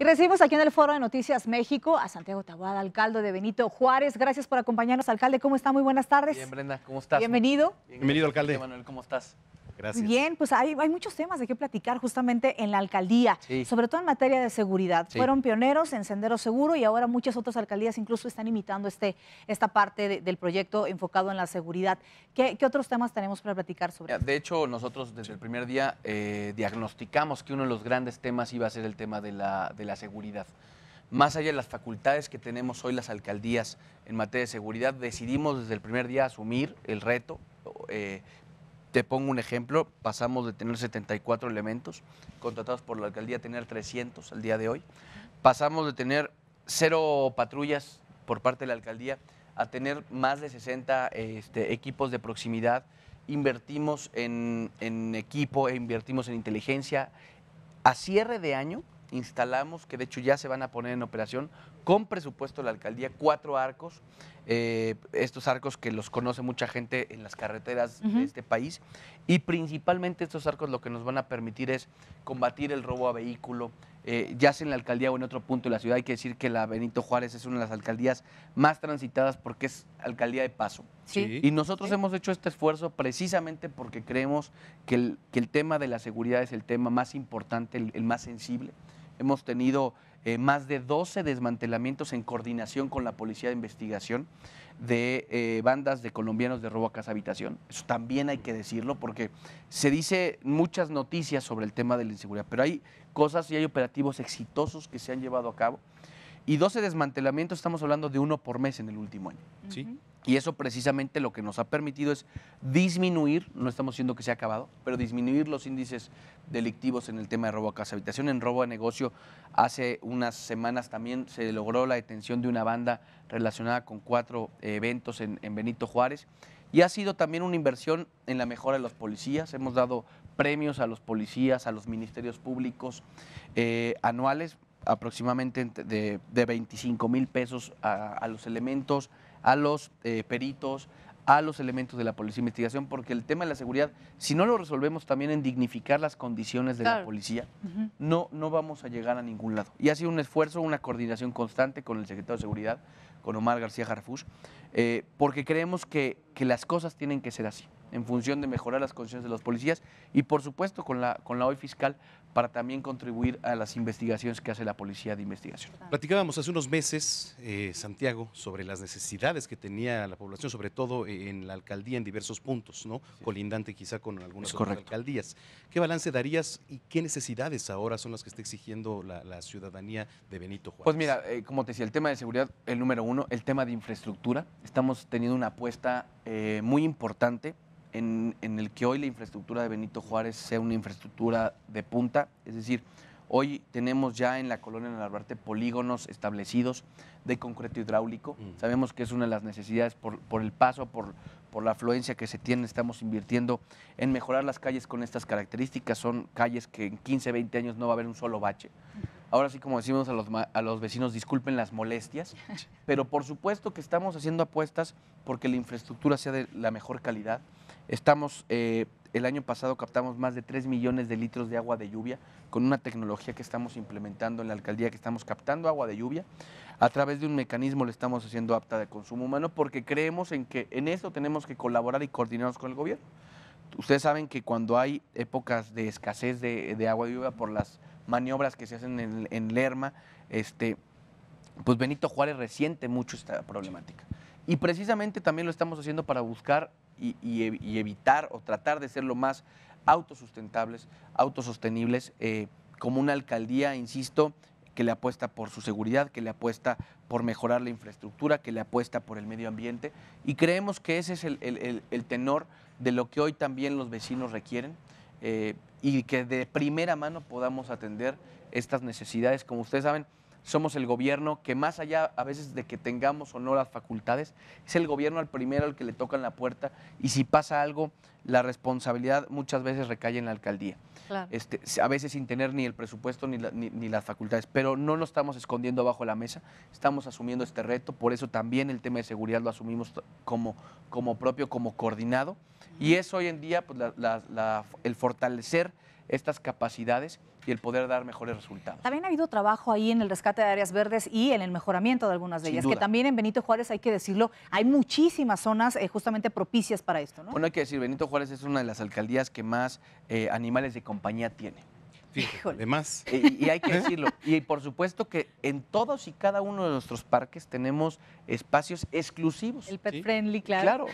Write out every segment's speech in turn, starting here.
Y recibimos aquí en el Foro de Noticias México a Santiago Tabuada, alcalde de Benito Juárez. Gracias por acompañarnos, alcalde. ¿Cómo está? Muy buenas tardes. Bien, Brenda, ¿cómo estás? Bienvenido. Bienvenido, alcalde. Manuel, ¿cómo estás? Bien, pues hay, hay muchos temas de qué platicar justamente en la alcaldía, sobre todo en materia de seguridad. Fueron pioneros en Sendero Seguro y ahora muchas otras alcaldías incluso están imitando este, esta parte del proyecto enfocado en la seguridad. ¿Qué, otros temas tenemos para platicar sobre De hecho, nosotros desde el primer día eh, diagnosticamos que uno de los grandes temas iba a ser el tema de la, de la seguridad más allá de las facultades que tenemos hoy las alcaldías en materia de seguridad, decidimos desde el primer día asumir el reto eh, te pongo un ejemplo, pasamos de tener 74 elementos contratados por la alcaldía a tener 300 al día de hoy. Pasamos de tener cero patrullas por parte de la alcaldía a tener más de 60 este, equipos de proximidad. Invertimos en, equipo e invertimos en inteligencia. A cierre de año, instalamos, que de hecho ya se van a poner en operación, con presupuesto de la alcaldía, cuatro arcos, eh, estos arcos que los conoce mucha gente en las carreteras de este país, y principalmente estos arcos lo que nos van a permitir es combatir el robo a vehículo, eh, ya sea en la alcaldía o en otro punto de la ciudad, hay que decir que la Benito Juárez es una de las alcaldías más transitadas porque es alcaldía de paso. Y nosotros hemos hecho este esfuerzo precisamente porque creemos que el, tema de la seguridad es el tema más importante, el más sensible. Hemos tenido eh, más de 12 desmantelamientos en coordinación con la Policía de Investigación de eh, bandas de colombianos de robo a casa habitación. Eso también hay que decirlo porque se dice muchas noticias sobre el tema de la inseguridad, pero hay cosas y hay operativos exitosos que se han llevado a cabo. Y 12 desmantelamientos, estamos hablando de uno por mes en el último año. Sí. Y eso precisamente lo que nos ha permitido es disminuir, no estamos diciendo que se ha acabado, pero disminuir los índices delictivos en el tema de robo a casa habitación, en robo a negocio. Hace unas semanas también se logró la detención de una banda relacionada con cuatro eh, eventos en, Benito Juárez. Y ha sido también una inversión en la mejora de los policías. Hemos dado premios a los policías, a los ministerios públicos eh, anuales, aproximadamente de, de 25 mil pesos a los elementos a los eh, peritos, a los elementos de la policía de investigación, porque el tema de la seguridad, si no lo resolvemos también en dignificar las condiciones de la policía, no, no vamos a llegar a ningún lado. Y ha sido un esfuerzo, una coordinación constante con el secretario de Seguridad, con Omar García Jarfus, eh, porque creemos que, que, las cosas tienen que ser así, en función de mejorar las condiciones de los policías y, por supuesto, con la, con la hoy fiscal para también contribuir a las investigaciones que hace la Policía de Investigación. Platicábamos hace unos meses, eh, Santiago, sobre las necesidades que tenía la población, sobre todo eh, en la alcaldía en diversos puntos, ¿no? Colindante quizá con algunas alcaldías. ¿Qué balance darías y qué necesidades ahora son las que está exigiendo la, ciudadanía de Benito Juárez? Pues mira, eh, como te decía, el tema de seguridad, el número uno, el tema de infraestructura. Estamos teniendo una apuesta eh, muy importante en, el que hoy la infraestructura de Benito Juárez sea una infraestructura de punta, es decir, hoy tenemos ya en la colonia Narvarte polígonos establecidos de concreto hidráulico, mm. sabemos que es una de las necesidades por, el paso, por, la afluencia que se tiene, estamos invirtiendo en mejorar las calles con estas características. Son calles que en 15, 20 años no va a haber un solo bache. Ahora sí, como decimos a los, a los vecinos, disculpen las molestias, pero por supuesto que estamos haciendo apuestas porque la infraestructura sea de la mejor calidad. Estamos, eh, el año pasado captamos más de 3 millones de litros de agua de lluvia con una tecnología que estamos implementando en la alcaldía, que estamos captando agua de lluvia. A través de un mecanismo le estamos haciendo apta de consumo humano porque creemos en que en eso tenemos que colaborar y coordinarnos con el gobierno. Ustedes saben que cuando hay épocas de escasez de, agua de lluvia por las maniobras que se hacen en, en Lerma, este, pues Benito Juárez resiente mucho esta problemática. Y precisamente también lo estamos haciendo para buscar y, evitar o tratar de ser lo más autosustentables, autosostenibles, eh, como una alcaldía, insisto, que le apuesta por su seguridad, que le apuesta por mejorar la infraestructura, que le apuesta por el medio ambiente. Y creemos que ese es el, tenor de lo que hoy también los vecinos requieren eh, y que de primera mano podamos atender estas necesidades. Como ustedes saben, somos el gobierno que más allá a veces de que tengamos o no las facultades, es el gobierno al primero al que le tocan la puerta y si pasa algo, la responsabilidad muchas veces recae en la alcaldía. Este, a veces sin tener ni el presupuesto ni, las facultades, pero no nos estamos escondiendo bajo la mesa, estamos asumiendo este reto, por eso también el tema de seguridad lo asumimos como, como propio, como coordinado, y es hoy en día pues, el fortalecer estas capacidades y el poder dar mejores resultados. También ha habido trabajo ahí en el rescate de áreas verdes y en el mejoramiento de algunas de ellas, que también en Benito Juárez, hay que decirlo, hay muchísimas zonas eh, justamente propicias para esto, ¿no? Bueno, hay que decir, Benito Juárez es una de las alcaldías que más eh, animales de compañía tiene además. Y, hay que ¿Eh? decirlo. Y por supuesto que en todos y cada uno de nuestros parques tenemos espacios exclusivos. El pet friendly, claro. Claro,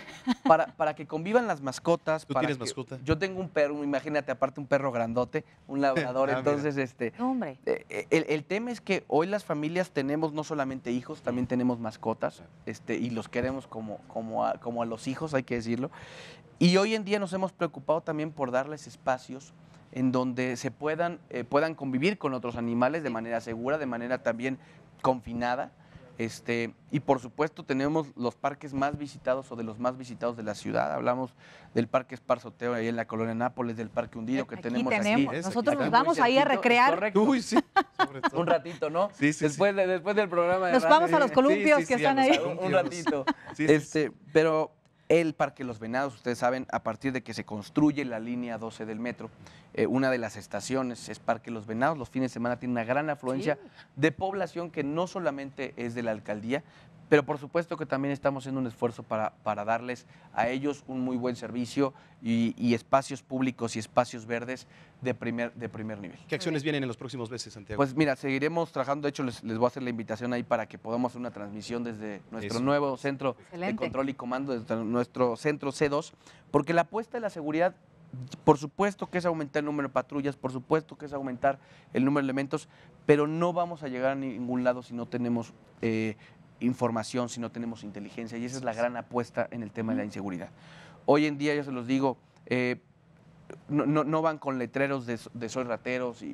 para, para que convivan las mascotas. ¿Tú tienes mascota? Yo tengo un perro, imagínate, aparte un perro grandote, un labrador. Ah, entonces, este. hombre. Eh, eh, el, tema es que hoy las familias tenemos no solamente hijos, también tenemos mascotas. Este, y los queremos como, como, como a los hijos, hay que decirlo. Y hoy en día nos hemos preocupado también por darles espacios en donde se puedan, eh, puedan convivir con otros animales de manera segura, de manera también confinada. Este, y por supuesto tenemos los parques más visitados o de los más visitados de la ciudad. Hablamos del Parque Esparzoteo ahí en la colonia Nápoles, del Parque Hundido que tenemos, aquí. Nosotros nos vamos ahí a recrear. Uy, sí. un ratito, ¿no? Sí, sí, después, después del programa. nos vamos a los columpios que están ahí. Un ratito. Este, pero el Parque Los Venados, ustedes saben, a partir de que se construye la línea 12 del metro, eh, una de las estaciones es Parque Los Venados. Los fines de semana tiene una gran afluencia de población que no solamente es de la alcaldía, pero por supuesto que también estamos haciendo un esfuerzo para, para darles a ellos un muy buen servicio y, espacios públicos y espacios verdes de primer, de primer nivel. ¿Qué acciones vienen en los próximos meses, Santiago? Pues mira, seguiremos trabajando, de hecho les, voy a hacer la invitación ahí para que podamos hacer una transmisión desde nuestro nuevo centro de control y comando, desde nuestro centro C2, porque la apuesta de la seguridad por supuesto que es aumentar el número de patrullas, por supuesto que es aumentar el número de elementos, pero no vamos a llegar a ningún lado si no tenemos eh, información, si no tenemos inteligencia. Y esa es la gran apuesta en el tema de la inseguridad. Hoy en día, yo se los digo, eh, no, van con letreros de, soy rateros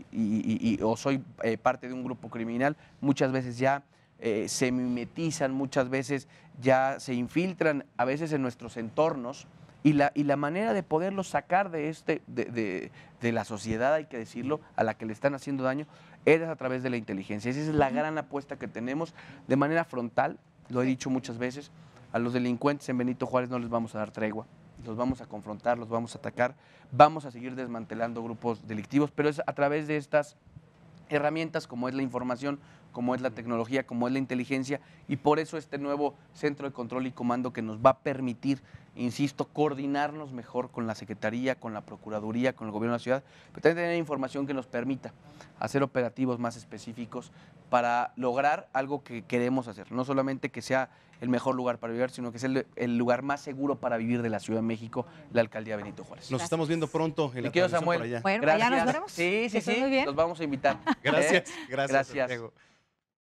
o soy eh, parte de un grupo criminal. Muchas veces ya eh, se mimetizan, muchas veces ya se infiltran, a veces en nuestros entornos. Y la, y la manera de poderlos sacar de, este, de, de la sociedad, hay que decirlo, a la que le están haciendo daño, es a través de la inteligencia. Esa es la gran apuesta que tenemos de manera frontal, lo he dicho muchas veces, a los delincuentes en Benito Juárez no les vamos a dar tregua, los vamos a confrontar, los vamos a atacar, vamos a seguir desmantelando grupos delictivos, pero es a través de estas herramientas como es la información, como es la tecnología, como es la inteligencia, y por eso este nuevo centro de control y comando que nos va a permitir, insisto, coordinarnos mejor con la Secretaría, con la Procuraduría, con el Gobierno de la Ciudad, pero también tener información que nos permita hacer operativos más específicos para lograr algo que queremos hacer, no solamente que sea el mejor lugar para vivir, sino que sea el, lugar más seguro para vivir de la Ciudad de México, la alcaldía Benito Juárez. Nos estamos viendo pronto en la Samuel. Por allá. Bueno, Ya nos veremos. Sí, sí, sí. Nos vamos a invitar. ¿Eh? Gracias, gracias. gracias.